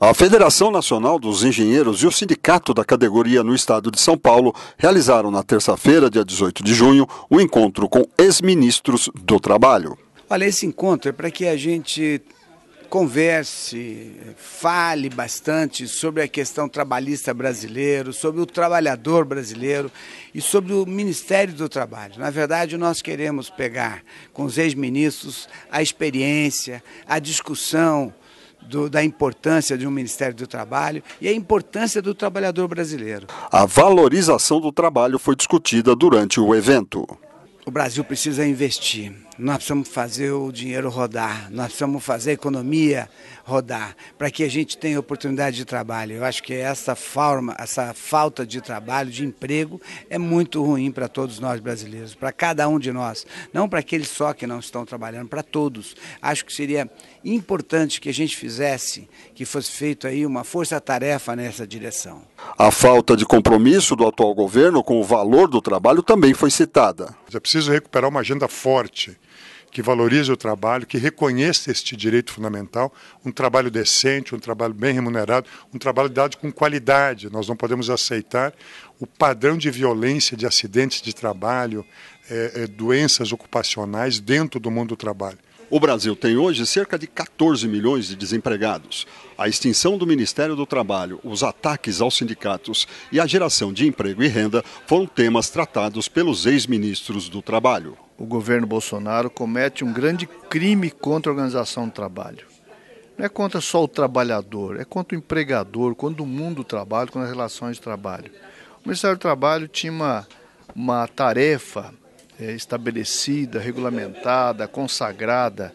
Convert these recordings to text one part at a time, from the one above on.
A Federação Nacional dos Engenheiros e o Sindicato da Categoria no Estado de São Paulo realizaram na terça-feira, dia 18 de junho, o um encontro com ex-ministros do Trabalho. Olha, esse encontro é para que a gente converse, fale bastante sobre a questão trabalhista brasileiro, sobre o trabalhador brasileiro e sobre o Ministério do Trabalho. Na verdade, nós queremos pegar com os ex-ministros a experiência, a discussão do, da importância de um Ministério do Trabalho e a importância do trabalhador brasileiro. A valorização do trabalho foi discutida durante o evento. O Brasil precisa investir nós precisamos fazer o dinheiro rodar, nós precisamos fazer a economia rodar, para que a gente tenha oportunidade de trabalho. Eu acho que essa forma, essa falta de trabalho, de emprego, é muito ruim para todos nós brasileiros, para cada um de nós, não para aqueles só que não estão trabalhando, para todos. Acho que seria importante que a gente fizesse, que fosse feito aí uma força-tarefa nessa direção. A falta de compromisso do atual governo com o valor do trabalho também foi citada. É preciso recuperar uma agenda forte que valorize o trabalho, que reconheça este direito fundamental, um trabalho decente, um trabalho bem remunerado, um trabalho dado com qualidade. Nós não podemos aceitar o padrão de violência, de acidentes de trabalho, é, é, doenças ocupacionais dentro do mundo do trabalho. O Brasil tem hoje cerca de 14 milhões de desempregados. A extinção do Ministério do Trabalho, os ataques aos sindicatos e a geração de emprego e renda foram temas tratados pelos ex-ministros do Trabalho. O governo Bolsonaro comete um grande crime contra a organização do trabalho. Não é contra só o trabalhador, é contra o empregador, contra o mundo do trabalho, contra as relações de trabalho. O Ministério do Trabalho tinha uma, uma tarefa é, estabelecida, regulamentada, consagrada,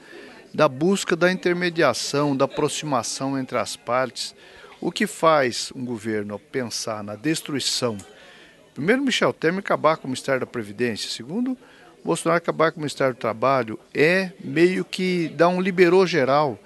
da busca da intermediação, da aproximação entre as partes. O que faz um governo pensar na destruição? Primeiro, Michel Temer acabar com o Ministério da Previdência. Segundo, Bolsonaro acabar com o Ministério do Trabalho é meio que dar um liberou geral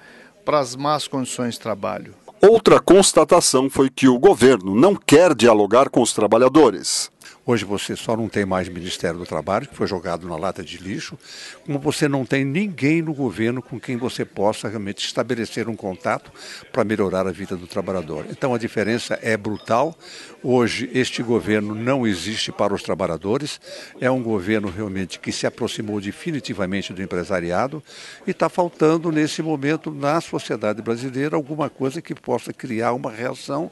para as más condições de trabalho. Outra constatação foi que o governo não quer dialogar com os trabalhadores. Hoje você só não tem mais Ministério do Trabalho, que foi jogado na lata de lixo, como você não tem ninguém no governo com quem você possa realmente estabelecer um contato para melhorar a vida do trabalhador. Então a diferença é brutal. Hoje este governo não existe para os trabalhadores, é um governo realmente que se aproximou definitivamente do empresariado e está faltando nesse momento na sociedade brasileira alguma coisa que possa criar uma reação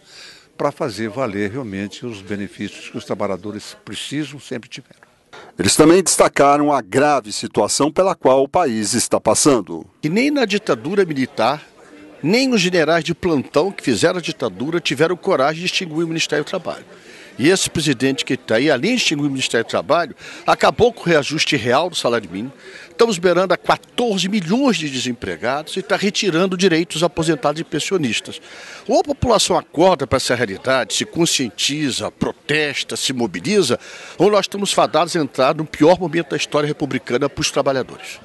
para fazer valer realmente os benefícios que os trabalhadores precisam sempre tiveram. Eles também destacaram a grave situação pela qual o país está passando. Que nem na ditadura militar, nem os generais de plantão que fizeram a ditadura tiveram coragem de extinguir o Ministério do Trabalho. E esse presidente que está aí, além de extinguir o Ministério do Trabalho, acabou com o reajuste real do salário mínimo, estamos beirando a 14 milhões de desempregados e está retirando direitos aposentados e pensionistas. Ou a população acorda para essa realidade, se conscientiza, protesta, se mobiliza, ou nós estamos fadados a entrar no pior momento da história republicana para os trabalhadores.